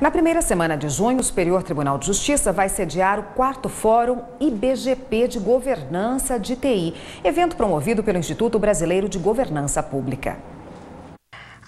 Na primeira semana de junho, o Superior Tribunal de Justiça vai sediar o quarto Fórum IBGP de Governança de TI, evento promovido pelo Instituto Brasileiro de Governança Pública.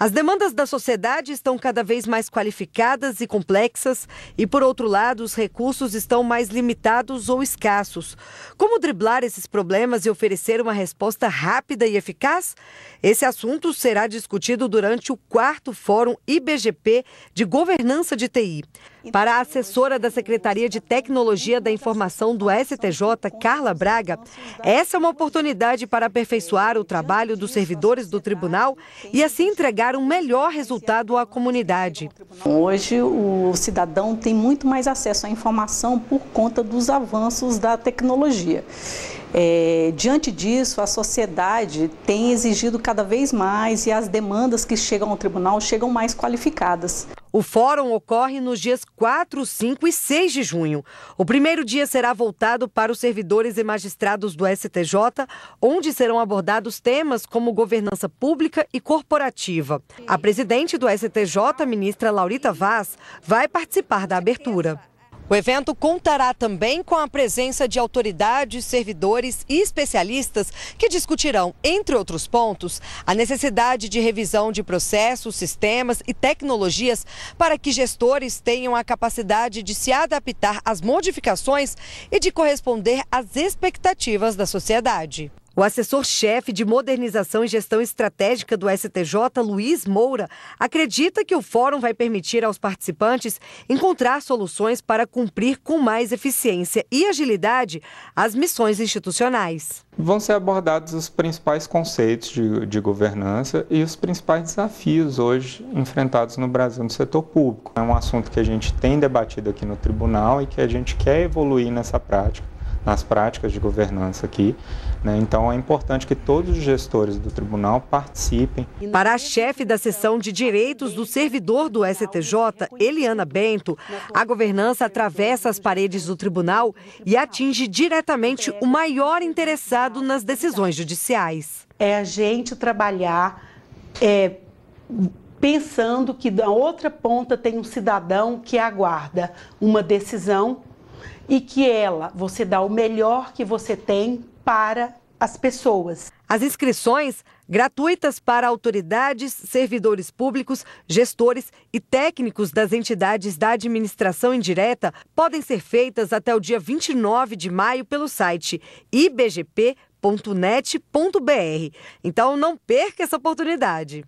As demandas da sociedade estão cada vez mais qualificadas e complexas, e por outro lado, os recursos estão mais limitados ou escassos. Como driblar esses problemas e oferecer uma resposta rápida e eficaz? Esse assunto será discutido durante o quarto Fórum IBGP de Governança de TI. Para a assessora da Secretaria de Tecnologia da Informação do STJ, Carla Braga, essa é uma oportunidade para aperfeiçoar o trabalho dos servidores do tribunal e assim entregar um melhor resultado à comunidade. Hoje, o cidadão tem muito mais acesso à informação por conta dos avanços da tecnologia. É, diante disso, a sociedade tem exigido cada vez mais e as demandas que chegam ao tribunal chegam mais qualificadas. O fórum ocorre nos dias 4, 5 e 6 de junho. O primeiro dia será voltado para os servidores e magistrados do STJ, onde serão abordados temas como governança pública e corporativa. A presidente do STJ, ministra Laurita Vaz, vai participar da abertura. O evento contará também com a presença de autoridades, servidores e especialistas que discutirão, entre outros pontos, a necessidade de revisão de processos, sistemas e tecnologias para que gestores tenham a capacidade de se adaptar às modificações e de corresponder às expectativas da sociedade. O assessor-chefe de Modernização e Gestão Estratégica do STJ, Luiz Moura, acredita que o fórum vai permitir aos participantes encontrar soluções para cumprir com mais eficiência e agilidade as missões institucionais. Vão ser abordados os principais conceitos de, de governança e os principais desafios hoje enfrentados no Brasil no setor público. É um assunto que a gente tem debatido aqui no tribunal e que a gente quer evoluir nessa prática nas práticas de governança aqui. Né? Então é importante que todos os gestores do tribunal participem. Para a chefe da seção de direitos do servidor do STJ, Eliana Bento, a governança atravessa as paredes do tribunal e atinge diretamente o maior interessado nas decisões judiciais. É a gente trabalhar. É, pensando que da outra ponta tem um cidadão que aguarda uma decisão e que ela, você dá o melhor que você tem para as pessoas. As inscrições gratuitas para autoridades, servidores públicos, gestores e técnicos das entidades da administração indireta podem ser feitas até o dia 29 de maio pelo site ibgp.net.br. Então não perca essa oportunidade.